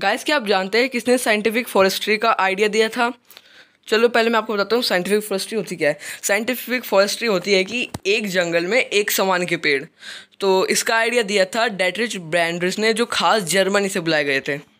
guys क्या आप जानते हैं किसने साइंटिफिक फॉरेस्ट्री का आइडिया दिया था चलो पहले मैं आपको बताता हूँ साइंटिफिक फॉरेस्ट्री होती क्या है साइंटिफिक फॉरेस्ट्री होती है कि एक जंगल में एक समान के पेड़ तो इसका आइडिया दिया था डेटरिच ब्रांडर्स ने जो खास जर्मनी से बुलाए गए थे